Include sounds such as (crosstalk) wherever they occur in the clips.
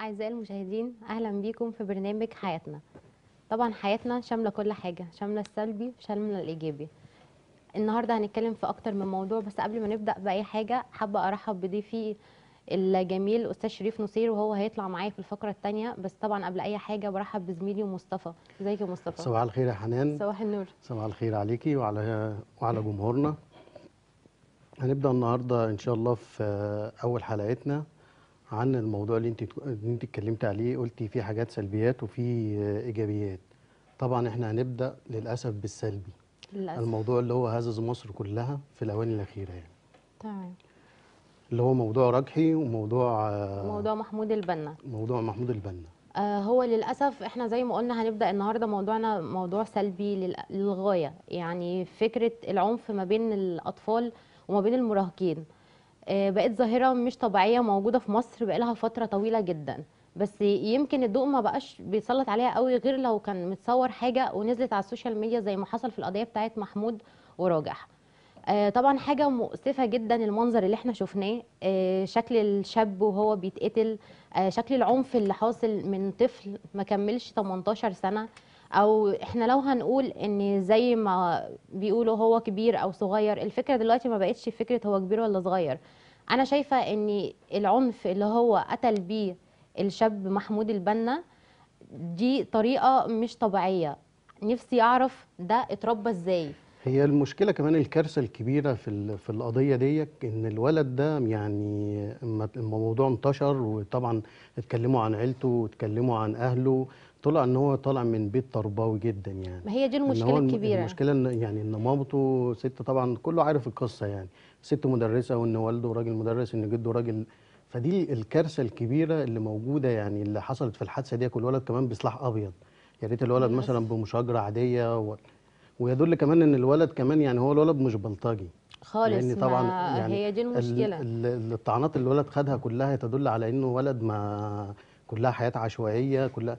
أعزائي المشاهدين أهلا بيكم في برنامج حياتنا طبعا حياتنا شاملة كل حاجة شاملة السلبي وشامله الإيجابي النهاردة هنتكلم في أكتر من موضوع بس قبل ما نبدأ بأي حاجة حابة أرحب بضيفي الجميل الأستاذ شريف نصير وهو هيطلع معايا في الفقرة الثانية بس طبعا قبل أي حاجة برحب بزميلي مصطفى ازيك يا مصطفى صباح الخير يا حنان صباح النور صباح الخير عليكي وعلى وعلى جمهورنا هنبدأ النهاردة إن شاء الله في أول حلقتنا عن الموضوع اللي انت اللي انت اتكلمت عليه قلتي في حاجات سلبيات وفي ايجابيات طبعا احنا هنبدا للاسف بالسلبي للأسف. الموضوع اللي هو هزز مصر كلها في الاواني الاخيره يعني تمام اللي هو موضوع رجحي وموضوع موضوع محمود البنا موضوع محمود البنا آه، هو للأسف احنا زي ما قلنا هنبدأ النهاردة موضوعنا موضوع سلبي للغاية يعني فكرة العنف ما بين الأطفال وما بين المراهقين آه، بقت ظاهره مش طبيعيه موجوده في مصر بقالها فتره طويله جدا بس يمكن الضوء ما بقاش بيسلط عليها قوي غير لو كان متصور حاجه ونزلت على السوشيال ميديا زي ما حصل في القضيه بتاعت محمود وراجح آه، طبعا حاجه مؤسفه جدا المنظر اللي احنا شفناه آه، شكل الشاب وهو بيتقتل شكل العنف اللي حاصل من طفل ما كملش 18 سنه او احنا لو هنقول ان زي ما بيقولوا هو كبير او صغير الفكره دلوقتي ما بقتش فكره هو كبير ولا صغير انا شايفه ان العنف اللي هو قتل بيه الشاب محمود البنا دي طريقه مش طبيعيه نفسي اعرف ده اتربى ازاي هي المشكله كمان الكارثه الكبيره في في القضيه ديت ان الولد ده يعني الموضوع انتشر وطبعا اتكلموا عن عيلته واتكلموا عن اهله طلع ان هو طالع من بيت تربوي جدا يعني ما هي دي المشكله الكبيره المشكله ان يعني ان مامته ست طبعا كله عارف القصه يعني ست مدرسه وان والده راجل مدرس ان جده راجل فدي الكارثه الكبيره اللي موجوده يعني اللي حصلت في الحادثه دي والولد كمان بسلاح ابيض يا ريت الولد مثلا بمشاجره عاديه و... ويدل كمان ان الولد كمان يعني هو الولد مش بلطجي خالص يعني طبعا يعني هي دي المشكله الطعنات اللي الولد خدها كلها تدل على انه ولد ما كلها حياه عشوائيه كلها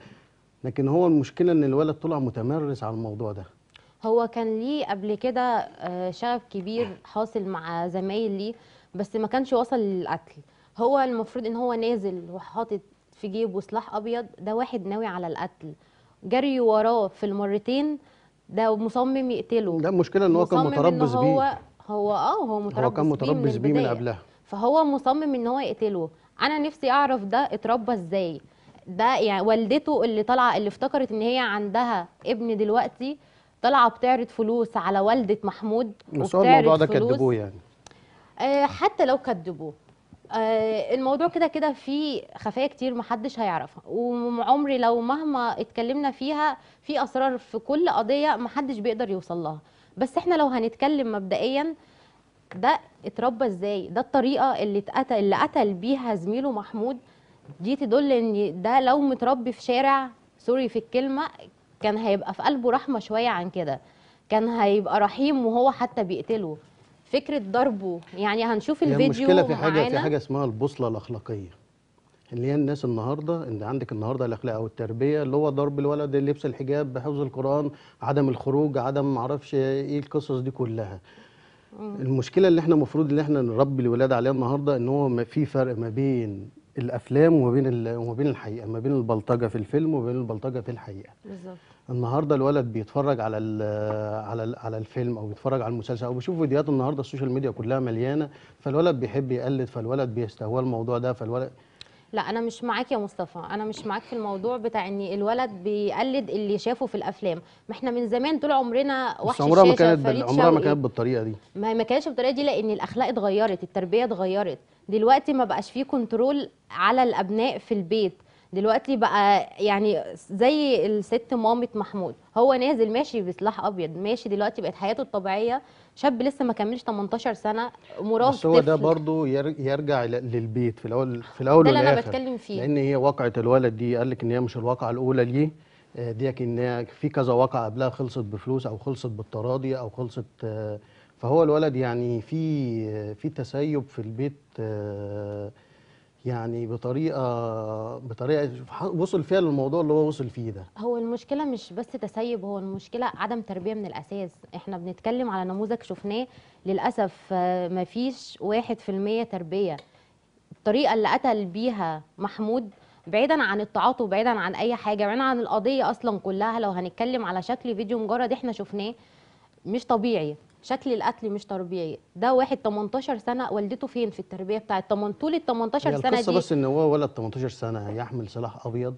لكن هو المشكله ان الولد طلع متمرس على الموضوع ده هو كان ليه قبل كده آه، شغف كبير حاصل مع زمايل ليه بس ما كانش وصل للقتل هو المفروض ان هو نازل وحاطط في جيبه سلاح ابيض ده واحد ناوي على القتل جري وراه في المرتين ده مصمم يقتله ده المشكله ان هو كان متربص بيه هو هو اه هو متربص, هو كان متربص بيه من, بيه من قبلها فهو مصمم ان هو يقتله انا نفسي اعرف ده اتربى ازاي ده يعني والدته اللي طالعه اللي افتكرت ان هي عندها ابن دلوقتي طالعه بتعرض فلوس على والده محمود بس هو الموضوع ده كدبوه يعني آه، حتى لو كدبوه آه، الموضوع كده كده فيه خفايا كتير محدش هيعرفها وعمري لو مهما اتكلمنا فيها في اسرار في كل قضيه محدش بيقدر يوصل لها بس احنا لو هنتكلم مبدئيا ده اتربى ازاي ده الطريقه اللي اتقتل اللي قتل بيها زميله محمود دي تدل ان ده لو متربي في شارع سوري في الكلمه كان هيبقى في قلبه رحمه شويه عن كده كان هيبقى رحيم وهو حتى بيقتله فكره ضربه يعني هنشوف الفيديو المشكله في حاجه في حاجه اسمها البوصله الاخلاقيه اللي هي الناس النهارده ان عندك النهارده الاخلاق او التربيه اللي هو ضرب الولد لبس الحجاب حفظ القران عدم الخروج عدم معرفش ايه القصص دي كلها المشكله اللي احنا المفروض ان احنا نربي الولاد عليها النهارده ان هو في فرق ما بين الافلام وما بين وما بين الحقيقه ما بين البلطجه في الفيلم وما بين البلطجه في الحقيقه بالظبط النهارده الولد بيتفرج على الـ على الـ على الفيلم او بيتفرج على المسلسل او بيشوف فيديوهات النهارده السوشيال ميديا كلها مليانه فالولد بيحب يقلد فالولد بيستهوى الموضوع ده فالولد لا انا مش معاك يا مصطفى انا مش معاك في الموضوع بتاع ان الولد بيقلد اللي شافه في الافلام ما احنا من زمان طول عمرنا وحش عمرها ما كانت عمرها ما كانت بالطريقه دي ما هي ما كانتش بالطريقه دي لان الاخلاق اتغيرت التربيه اتغيرت دلوقتي ما بقاش فيه كنترول على الابناء في البيت دلوقتي بقى يعني زي الست مامة محمود هو نازل ماشي بسلاح ابيض ماشي دلوقتي بقت حياته الطبيعيه شاب لسه ما كملش 18 سنه مراهق بس هو ده برضه يرجع للبيت في الاول في الاول ده اللي انا بتكلم فيه لان هي واقعه الولد دي قال لك ان هي مش الواقعه الاولى ليه آه، دي ان في كذا واقعه قبلها خلصت بفلوس او خلصت بالتراضي او خلصت آه فهو الولد يعني في في تسيب في البيت آه، يعني بطريقه بطريقه وصل فيها للموضوع اللي هو وصل فيه ده هو المشكله مش بس تسيب هو المشكله عدم تربيه من الاساس احنا بنتكلم على نموذج شفناه للاسف آه، مفيش واحد في المية تربيه الطريقه اللي قتل بيها محمود بعيدا عن التعاطف بعيدا عن اي حاجه بعيدا عن القضيه اصلا كلها لو هنتكلم على شكل فيديو مجرد احنا شفناه مش طبيعي شكل القتل مش طبيعي ده واحد 18 سنه والدته فين في التربيه بتاعه طول ال 18 سنه القصة دي بس ان هو ولد 18 سنه يحمل سلاح ابيض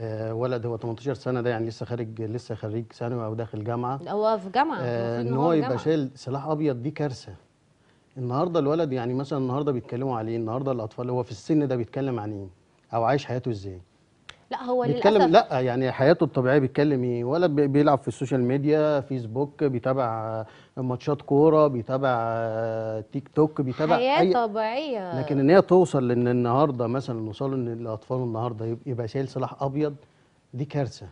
آه ولد هو 18 سنه ده يعني لسه خارج لسه خريج ثانوي او داخل جامعه هو في جامعه آه ان هو يبقى شايل سلاح ابيض دي كارثه النهارده الولد يعني مثلا النهارده بيتكلموا عليه النهارده الاطفال هو في السن ده بيتكلم عن ايه او عايش حياته ازاي لا هو بيتكلم للأسف لا يعني حياته الطبيعيه بيتكلم ايه ولا بيلعب في السوشيال ميديا فيسبوك بيتابع آه، ماتشات كوره بيتابع آه، تيك توك بيتابع حياه أي... طبيعيه لكن ان هي توصل لان النهارده مثلا وصلوا ان الاطفال النهارده يبقى شايل سلاح ابيض دي كارثه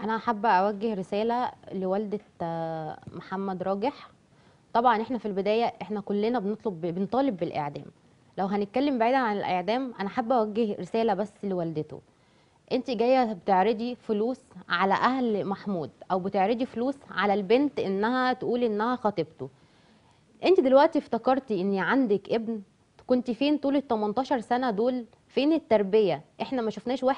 انا حابه اوجه رساله لوالده آه، محمد راجح طبعا احنا في البدايه احنا كلنا بنطلب بنطالب بالاعدام لو هنتكلم بعيدا عن الاعدام انا حابه اوجه رساله بس لوالدته انت جايه بتعرضي فلوس على اهل محمود او بتعرضي فلوس على البنت انها تقول انها خطيبته انت دلوقتي افتكرتي ان عندك ابن كنت فين طول ال 18 سنه دول فين التربيه احنا ما شفناش 1%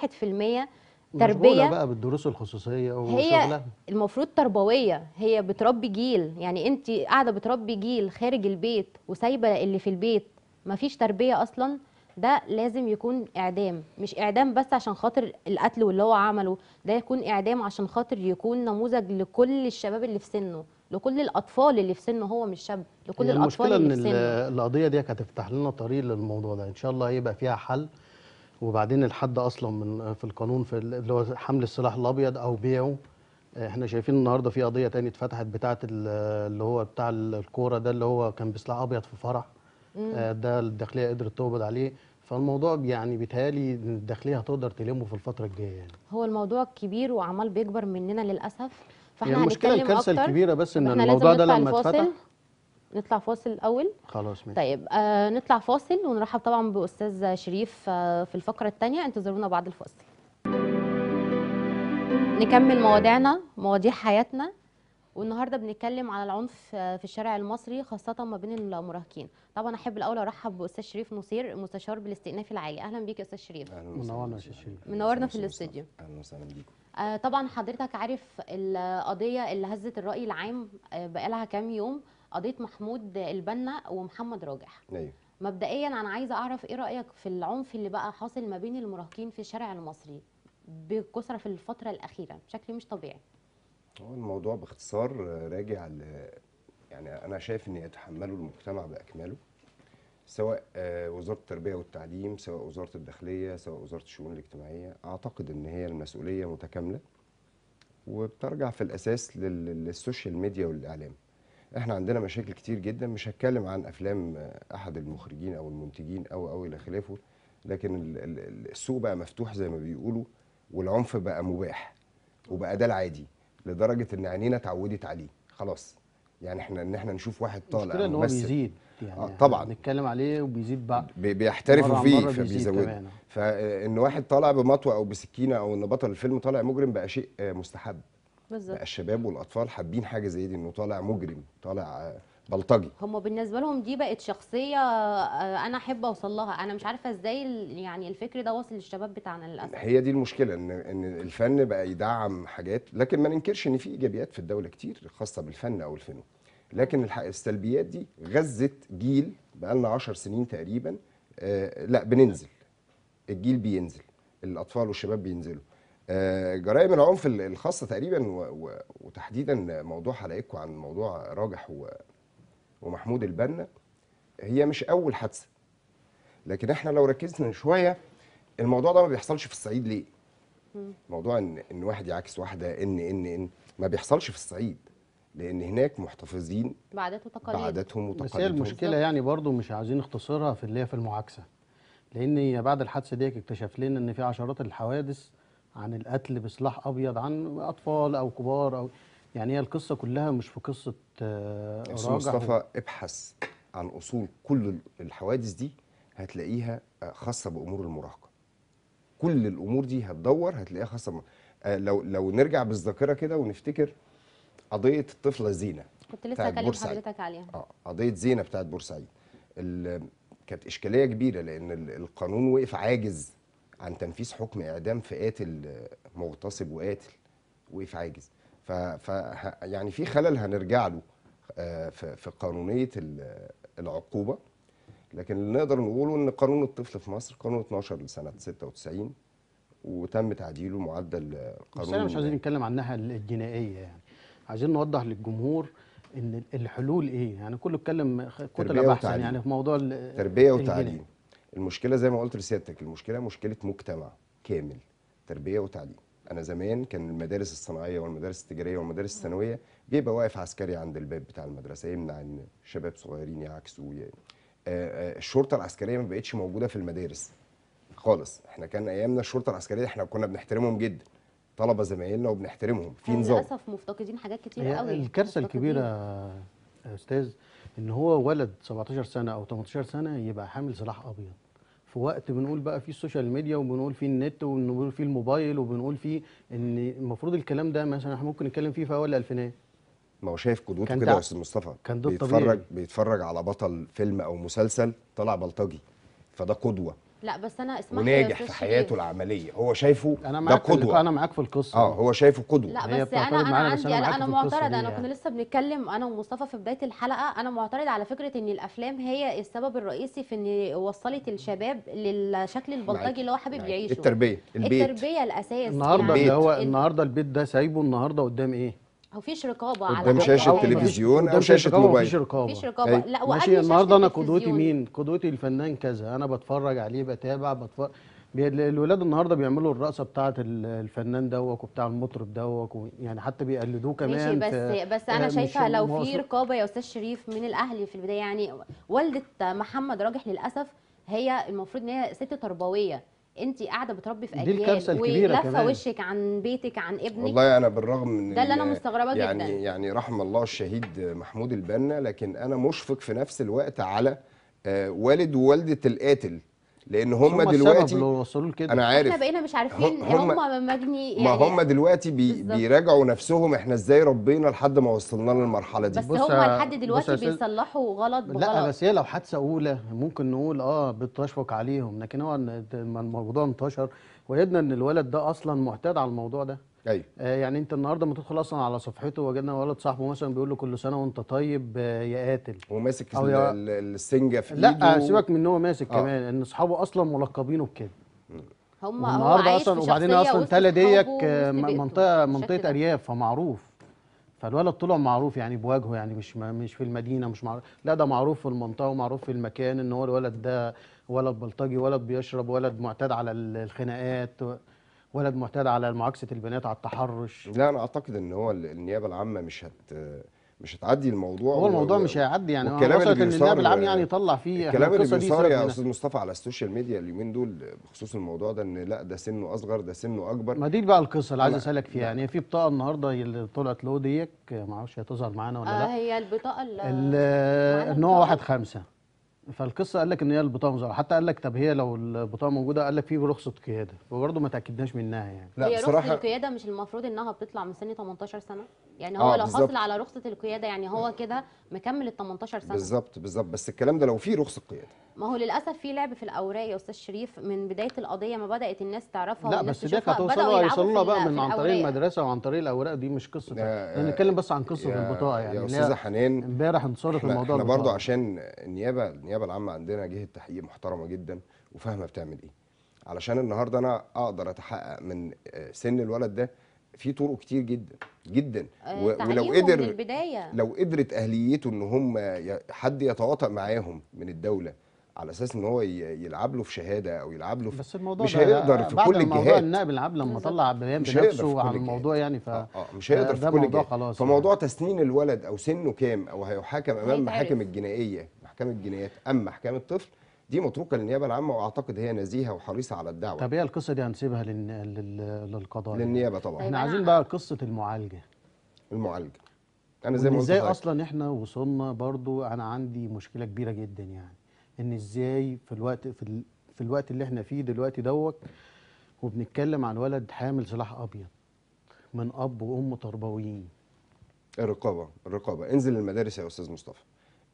تربيه بقى بالدروس الخصوصيه وشغلها هي المفروض تربويه هي بتربي جيل يعني انت قاعده بتربي جيل خارج البيت وسايبه اللي في البيت ما فيش تربيه اصلا ده لازم يكون اعدام مش اعدام بس عشان خاطر القتل واللي هو عمله ده يكون اعدام عشان خاطر يكون نموذج لكل الشباب اللي في سنه لكل الاطفال اللي في سنه هو مش شاب لكل يعني الاطفال اللي في سنه المشكله ان القضيه دي هتفتح لنا طريق للموضوع ده ان شاء الله هيبقى فيها حل وبعدين الحد اصلا من في القانون في اللي هو حمل السلاح الابيض او بيعه احنا شايفين النهارده في قضيه تاني اتفتحت بتاعه اللي هو بتاع الكوره ده اللي هو كان بسلاح ابيض في فرح آه، ده الداخليه قدرت تقبض عليه فالموضوع يعني بيتهيألي الداخليه هتقدر تلمه في الفتره الجايه يعني. هو الموضوع كبير وعمال بيكبر مننا للاسف فاحنا يعني المشكله الكارثه الكبيره بس ان الموضوع ده لما اتفتح نطلع فاصل الاول خلاص ماشي طيب آه نطلع فاصل ونرحب طبعا باستاذ شريف آه في الفقره الثانيه انتظرونا بعد الفاصل نكمل مواضيعنا مواضيع حياتنا والنهارده بنتكلم على العنف في الشارع المصري خاصه ما بين المراهقين طبعا احب الاول ارحب باستاذ شريف نصير مستشار بالاستئناف العالي اهلا بيك يا استاذ شريف منورنا يا شريف منورنا في الاستوديو اهلا وسهلا بيكم آه، طبعا حضرتك عارف القضيه اللي هزت الراي العام آه، بقالها كام يوم قضيه محمود البنا ومحمد راجح ايوه مبدئيا انا عايزه اعرف ايه رايك في العنف اللي بقى حاصل ما بين المراهقين في الشارع المصري بكثره في الفتره الاخيره بشكل مش طبيعي هو الموضوع باختصار راجع ل يعني انا شايف ان يتحمله المجتمع باكمله سواء آه، وزاره التربيه والتعليم سواء وزاره الداخليه سواء وزاره الشؤون الاجتماعيه اعتقد ان هي المسؤوليه متكامله وبترجع في الاساس للسوشيال ميديا والاعلام احنا عندنا مشاكل كتير جدا مش هتكلم عن افلام احد المخرجين او المنتجين او او الى خلافه لكن السوق بقى مفتوح زي ما بيقولوا والعنف بقى مباح وبقى ده العادي لدرجه ان عينينا اتعودت عليه خلاص يعني احنا ان احنا نشوف واحد طالع المشكله ان هو بيزيد آه، يعني طبعا نتكلم عليه وبيزيد بقى بيحترفوا فيه فبيزود فان واحد طالع بمطوه او بسكينه او ان بطل الفيلم طالع مجرم بقى شيء آه، مستحب بالظبط الشباب والاطفال حابين حاجه زي دي انه طالع مجرم طالع آه، بلطجي هم بالنسبه لهم دي بقت شخصيه آه، انا احب اوصل لها انا مش عارفه ازاي يعني الفكر ده واصل للشباب بتاعنا للاسف هي دي المشكله ان ان الفن بقى يدعم حاجات لكن ما ننكرش ان في ايجابيات في الدوله كتير خاصه بالفن او الفنون لكن السلبيات دي غزت جيل بقى لنا 10 سنين تقريبا آه لا بننزل الجيل بينزل الاطفال والشباب بينزلوا آه جرائم العنف الخاصه تقريبا وتحديدا موضوع حلقتكم عن موضوع راجح و ومحمود البنا هي مش اول حادثه لكن احنا لو ركزنا شويه الموضوع ده ما بيحصلش في الصعيد ليه موضوع ان ان واحد يعاكس واحده ان ان ان ما بيحصلش في الصعيد لان هناك محتفظين بعادات وتقاليد بعاداتهم وتقاليدهم بس هي المشكله يعني برضو مش عايزين نختصرها في اللي هي في المعاكسه لان بعد الحادثه دي اكتشف لنا ان في عشرات الحوادث عن القتل بسلاح ابيض عن اطفال او كبار او يعني هي القصه كلها مش في قصه آه، راجع مصطفى ابحث عن اصول كل الحوادث دي هتلاقيها آه، خاصه بامور المراهقه كل الامور دي هتدور هتلاقيها خاصه ب... آه، لو لو نرجع بالذاكره كده ونفتكر قضيه الطفله زينه كنت لسه هكلم حضرتك عليها اه قضيه زينه بتاعت بورسعيد كانت اشكاليه كبيره لان القانون وقف عاجز عن تنفيذ حكم اعدام فئات المغتصب وقاتل وقف عاجز ف, ف يعني في خلل هنرجع له آه، في قانونيه العقوبه لكن اللي نقدر نقوله ان قانون الطفل في مصر قانون 12 لسنه 96 وتم تعديله معدل قانون بس احنا مش عايزين نتكلم عن الناحيه الجنائيه يعني عايزين نوضح للجمهور ان الحلول ايه يعني كله اتكلم كتله بحثا يعني في موضوع تربيه وتعليم المشكله زي ما قلت لسيادتك المشكله مشكله مجتمع كامل تربيه وتعليم انا زمان كان المدارس الصناعيه والمدارس التجاريه والمدارس الثانويه بيبقى واقف عسكري عند الباب بتاع المدرسه يمنع ان شباب صغيرين يعكسوا يعني. آه، آه، الشرطه العسكريه ما بقتش موجوده في المدارس خالص احنا كان ايامنا الشرطه العسكريه احنا كنا بنحترمهم جدا طلبه زمايلنا وبنحترمهم في أيوة، نظام للاسف مفتقدين حاجات كتير قوي الكارثه الكبيره يا استاذ ان هو ولد 17 سنه او 18 سنه يبقى حامل سلاح ابيض في وقت بنقول بقى فيه السوشيال ميديا وبنقول فيه النت وبنقول فيه الموبايل وبنقول فيه ان المفروض الكلام ده مثلا احنا ممكن نتكلم فيه في اول الالفينات ما هو شايف قدوته كده يا استاذ مصطفى كان بيتفرج طبيعي. بيتفرج على بطل فيلم او مسلسل طلع بلطجي فده قدوه لا بس انا اسمح لي وناجح في حياته العمليه هو شايفه أنا ده قدوه انا معاك في القصه اه هو شايفه قدوه لا بس انا انا عندي انا, أنا معترضه انا كنا لسه بنتكلم انا ومصطفى في بدايه الحلقه انا معترض على فكره ان الافلام هي السبب الرئيسي في ان وصلت الشباب للشكل البلطجي اللي هو حابب يعيشه التربيه البيت التربيه الاساس النهارده يعني اللي هو النهارده البيت ده سايبه النهارده قدام ايه ما فيش رقابه على قدام شاشه تلفزيون او شاشه موبايل مفيش رقابه مفيش رقابه لا ماشي النهارده انا قدوتي مين قدوتي الفنان كذا انا بتفرج عليه بتابع بتفرج الولاد النهارده بيعملوا الرقصه بتاعه الفنان دوت وبتاع المطرب دوت يعني حتى بيقلدوه كمان ماشي بس بس انا آه، شايفه لو في رقابه يا استاذ شريف من الاهلي في البدايه يعني والده محمد راجح للاسف هي المفروض ان هي ست تربويه انت قاعده بتربي في اجيال ولفه وشك عن بيتك عن ابنك والله انا يعني بالرغم من ده اللي انا مستغربه يعني جدا يعني رحم الله الشهيد محمود البنا لكن انا مشفق في نفس الوقت على آه، والد ووالده القاتل لان هم دلوقتي كده. انا عارف احنا بقينا مش عارفين هم هم مجني يعني ما هم دلوقتي بي بيراجعوا نفسهم احنا ازاي ربينا لحد ما وصلنا للمرحله دي بس هم لحد دلوقتي بيصلحوا غلط بغلط لا بس هي لو حادثه اولى ممكن نقول اه بتشفق عليهم لكن هو الموضوع انتشر وجدنا ان الولد ده اصلا معتاد على الموضوع ده ايوه آه، يعني انت النهارده لما تدخل اصلا على صفحته وجدنا ولد صاحبه مثلا بيقول له كل سنه وانت طيب آه، يا قاتل وماسك يا... السنجه في لا ايده سيبك من ان هو ماسك آه. كمان ان اصحابه اصلا ملقبينه بكده هم النهارده اصلا وبعدين اصلا تلا ديك آه، منطقه منطقه ارياف فمعروف فالولد طلع معروف يعني بوجهه يعني مش مش في المدينه مش معروف لا ده معروف في المنطقه ومعروف في المكان ان هو الولد ده ولد بلطجي ولد بيشرب ولد معتاد على الخناقات ولد معتاد على معاكسه البنات على التحرش لا انا اعتقد ان هو النيابه العامه مش هت مش هتعدي الموضوع هو الموضوع و... مش هيعدي يعني الكلام اللي ان النيابه العامه يعني يطلع فيه الكلام اللي بيصار يا استاذ مصطفى على السوشيال ميديا اليومين دول بخصوص الموضوع ده ان لا ده سنه اصغر ده سنه اكبر ما دي بقى القصه اللي عايز اسالك فيها يعني في بطاقه النهارده اللي طلعت له ديك ما اعرفش هتظهر معانا ولا آه لا هي البطاقه اللي ان هو 1 5 فالقصه قال لك ان هي البطاقه مزوره حتى قال لك طب هي لو البطاقه موجوده قال لك في رخصه قياده وبرضه ما تاكدناش منها يعني لا هي بصراحه رخصه القياده مش المفروض انها بتطلع من سن 18 سنه يعني هو آه لو حاصل على رخصه القياده يعني هو كده مكمل ال 18 سنه بالظبط بالظبط بس الكلام ده لو في رخصه قياده ما هو للاسف في لعب في الاوراق يا استاذ شريف من بدايه القضيه ما بدات الناس تعرفها لا بس دي كانت هيوصل يوصلوها بقى من عن طريق المدرسه وعن طريق الاوراق دي مش قصه بنتكلم بس عن قصه البطاقه يعني يا استاذه حنان امبارح انتصرت الموضوع ده برضه عشان النيابه النيابه العامه عندنا جهه تحقيق محترمه جدا وفاهمه بتعمل ايه علشان النهارده انا اقدر اتحقق من آه، سن الولد ده في طرق كتير جدا جدا آه، ولو قدر من البداية. لو قدرت اهليته ان هم حد يتواطأ معاهم من الدوله على اساس ان هو يلعب له في شهاده او يلعب له في بس الموضوع مش هيقدر في كل الجهات الموضوع النائب العام لما طلع بيان بنفسه على الموضوع يعني ف آه آه, آه، مش هيقدر في كل الجهات خلاص فموضوع يعني. تسنين الولد او سنه كام او هيحاكم امام محاكم الجنائيه محكمه الجنايات ام محكمه الطفل دي متروكه للنيابه العامه واعتقد هي نزيهه وحريصه على الدعوه طب هي القصه دي هنسيبها لل... للقضاء للنيابه طبعا طيب، احنا عايزين بقى قصه المعالجه المعالجه انا زي ما قلت ازاي اصلا احنا وصلنا برضو انا عندي مشكله كبيره جدا يعني ان ازاي في الوقت في ال... في الوقت اللي احنا فيه دلوقتي دوت وبنتكلم عن ولد حامل سلاح ابيض من اب وام تربويين الرقابه الرقابه انزل المدارس يا استاذ مصطفى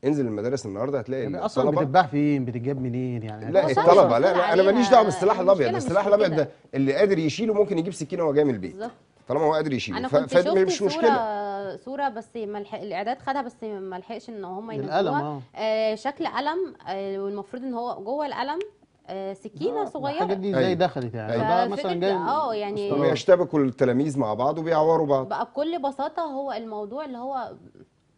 انزل المدارس النهارده هتلاقي يعني اصلا بتتباع فين بتتجاب منين يعني لا الطلبه لا, لا انا ماليش دعوه بالسلاح الابيض السلاح الابيض ده اللي قادر يشيله ممكن يجيب سكينه وهو جاي من البيت بالظبط طالما هو قادر يشيله فمش مشكله صوره بس ملحق الاعداد خدها بس ما لحقش ان هم ينزلوها آه. آه شكل قلم آه والمفروض ان هو جوه القلم آه، سكينه آه صغيره الحاجات دي أيوة. ازاي دخلت يعني ده أيوة. مثلا جاي اه يعني بيشتبكوا التلاميذ مع بعض وبيعوروا بعض بقى بكل بساطه هو الموضوع اللي هو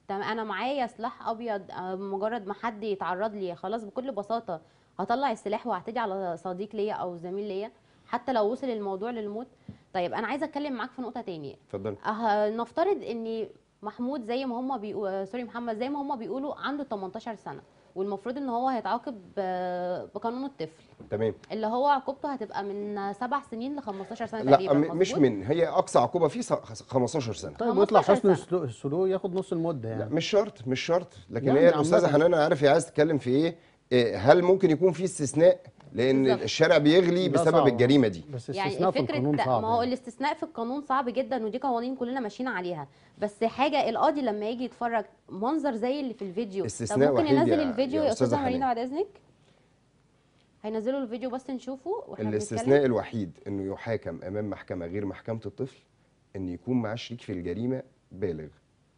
تمام انا معايا سلاح ابيض آه، مجرد ما حد يتعرض لي خلاص بكل بساطه هطلع السلاح وهعتدي على صديق ليا او زميل ليا حتى لو وصل الموضوع للموت طيب انا عايزه اتكلم معاك في نقطه تانية اتفضل أه نفترض ان محمود زي ما هم بيقولوا آه، سوري محمد زي ما هم بيقولوا عنده 18 سنه والمفروض ان هو هيتعاقب بقانون الطفل تمام اللي هو عقوبته هتبقى من سبع سنين ل 15 سنه لا تقريبا مش من هي اقصى عقوبه فيه 15 سنه طيب ويطلع حسن السلوك ياخد نص المده يعني لا مش شرط مش شرط لكن يعني هي الاستاذه حنان عارف هي عايز تتكلم في إيه؟, ايه هل ممكن يكون في استثناء لان بالزبط. الشارع بيغلي بسبب صعب. الجريمه دي بس يعني فكره ما هو يعني. الاستثناء في القانون صعب جدا ودي قوانين كلنا ماشيين عليها بس حاجه القاضي لما يجي يتفرج منظر زي اللي في الفيديو استثناء طب ممكن ينزل الفيديو يا استاذه مارينا بعد اذنك هينزلوا الفيديو بس نشوفه واحنا الاستثناء الوحيد انه يحاكم امام محكمه غير محكمه الطفل ان يكون معاه شريك في الجريمه بالغ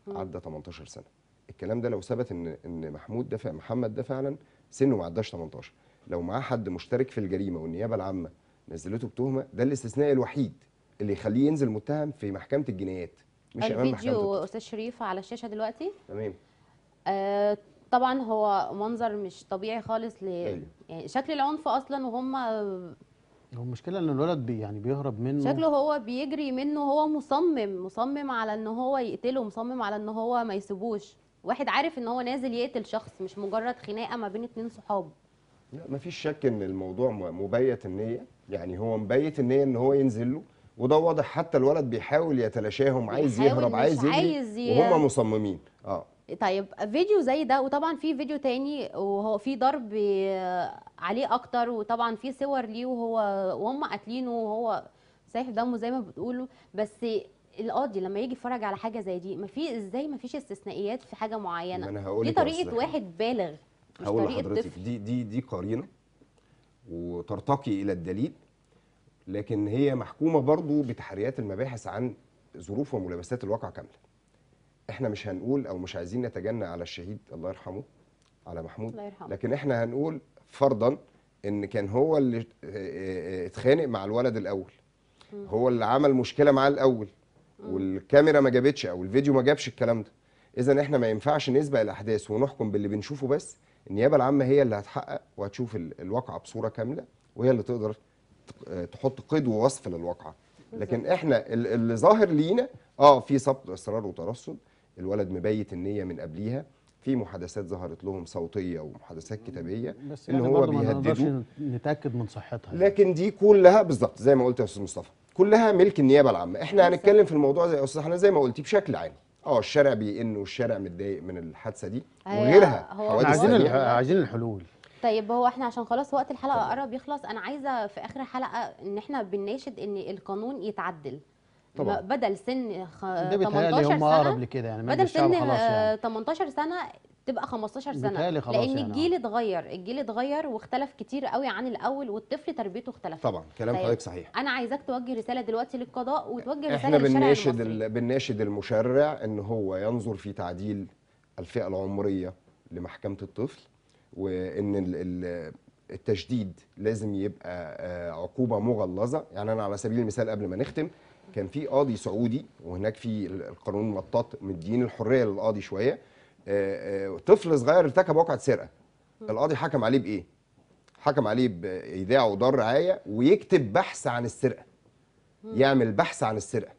عدى 18 سنه الكلام ده لو ثبت ان ان محمود ده محمد ده فعلا سنه ما عداش 18 لو معاه حد مشترك في الجريمه والنيابه العامه نزلته بتهمه ده الاستثناء الوحيد اللي يخليه ينزل متهم في محكمه الجنايات مش امام محكمه الفيديو استاذ شريف على الشاشه دلوقتي تمام آه طبعا هو منظر مش طبيعي خالص ل أيوه. يعني شكل العنف اصلا وهم هو المشكله ان الولد بي يعني بيهرب منه شكله هو بيجري منه هو مصمم مصمم على ان هو يقتله مصمم على ان هو ما يسيبوش واحد عارف ان هو نازل يقتل شخص مش مجرد خناقه ما بين اتنين صحاب لا مفيش شك ان الموضوع مبيت النيه يعني هو مبيت النيه ان هو ينزل له وده واضح حتى الولد بيحاول يتلاشاهم عايز يهرب عايز يجري وهم مصممين اه طيب فيديو زي ده وطبعا في فيديو تاني وهو في ضرب عليه اكتر وطبعا في صور ليه وهو وهم قاتلينه وهو سايح دمه زي ما بتقولوا بس القاضي لما يجي يتفرج على حاجه زي دي ما في ازاي ما فيش استثنائيات في حاجه معينه دي طريقه واحد بالغ هقول لحضرتك دي دي دي قرينه وترتقي الى الدليل لكن هي محكومه برضو بتحريات المباحث عن ظروف وملابسات الواقع كامله احنا مش هنقول او مش عايزين نتجنى على الشهيد الله يرحمه على محمود الله يرحمه. لكن احنا هنقول فرضا ان كان هو اللي اتخانق مع الولد الاول م. هو اللي عمل مشكله معاه الاول م. والكاميرا ما جابتش او الفيديو ما جابش الكلام ده اذا احنا ما ينفعش نسبق الاحداث ونحكم باللي بنشوفه بس النيابه العامه هي اللي هتحقق وهتشوف الواقعه بصوره كامله وهي اللي تقدر آه، تحط قيد ووصف للواقعه لكن احنا اللي ظاهر لينا اه في سبط اصرار وترصد الولد مبيت النيه من قبليها في محادثات ظهرت لهم صوتيه ومحادثات كتابيه بس يعني ان يعني هو نقدرش نتاكد من صحتها يعني. لكن دي كلها بالظبط زي ما قلت يا استاذ مصطفى كلها ملك النيابه العامه احنا هنتكلم في الموضوع زي استاذ حنان زي ما قلتي بشكل عام اه الشارع بيئن والشارع متضايق من الحادثه دي أيوة، وغيرها هو عايزين اه. عايزين الحلول طيب هو احنا عشان خلاص وقت الحلقه قرب يخلص انا عايزه في اخر حلقه ان احنا بنناشد ان القانون يتعدل طبعا. بدل سن خ... 18 سنه يعني، بدل سن 18 يعني. سنه تبقى 15 سنه لان يعني، آه. الجيل يعني. اتغير الجيل اتغير واختلف كتير قوي عن الاول والطفل تربيته اختلفت طبعا كلام طيب، حضرتك صحيح انا عايزاك توجه رساله دلوقتي للقضاء وتوجه رساله احنا بنناشد بنناشد المشرع ان هو ينظر في تعديل الفئه العمريه لمحكمه الطفل وان التشديد لازم يبقى آه، عقوبه مغلظه يعني انا على سبيل المثال قبل ما نختم كان في قاضي سعودي وهناك في القانون مطاط مدين الحريه للقاضي شويه طفل صغير ارتكب واقعه سرقه القاضي حكم عليه بايه حكم عليه بايداع وضر رعايه ويكتب بحث عن السرقه يعمل بحث عن السرقه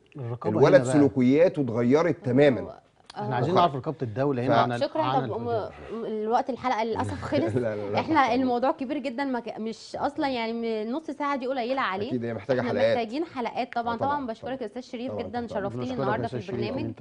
الولد سلوكياته اتغيرت تماما احنا آه. عايزين نعرف رقابه الدوله هنا عن شكرا طب الوقت الحلقه للاسف (laughs) خلص احنا الموضوع كبير جدا مش اصلا يعني نص ساعه دي قليله عليه اكيد هي محتاجه حلقات محتاجين حلقات طبعا آه، طبعا, بشكرك يا استاذ شريف جدا شرفتني النهارده في البرنامج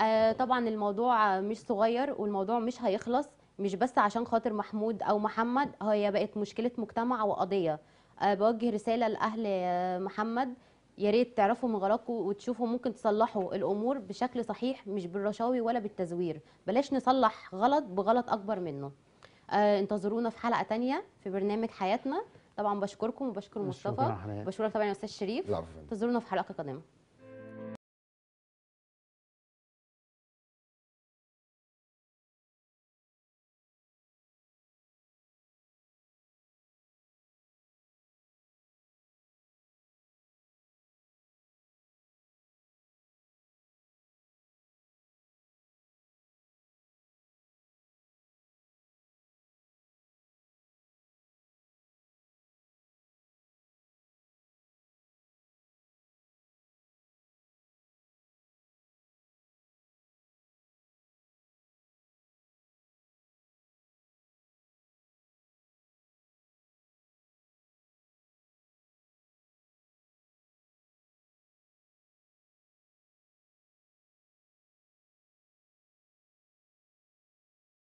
آه، طبعا الموضوع مش صغير والموضوع مش هيخلص مش بس عشان خاطر محمود او محمد هي بقت مشكله مجتمع وقضيه بوجه رساله لاهل محمد يا ريت تعرفوا مغالطكم وتشوفوا ممكن تصلحوا الامور بشكل صحيح مش بالرشاوي ولا بالتزوير بلاش نصلح غلط بغلط اكبر منه آه انتظرونا في حلقه تانية في برنامج حياتنا طبعا بشكركم وبشكر مصطفى بشكرك طبعا يا استاذ شريف انتظرونا في حلقه قادمه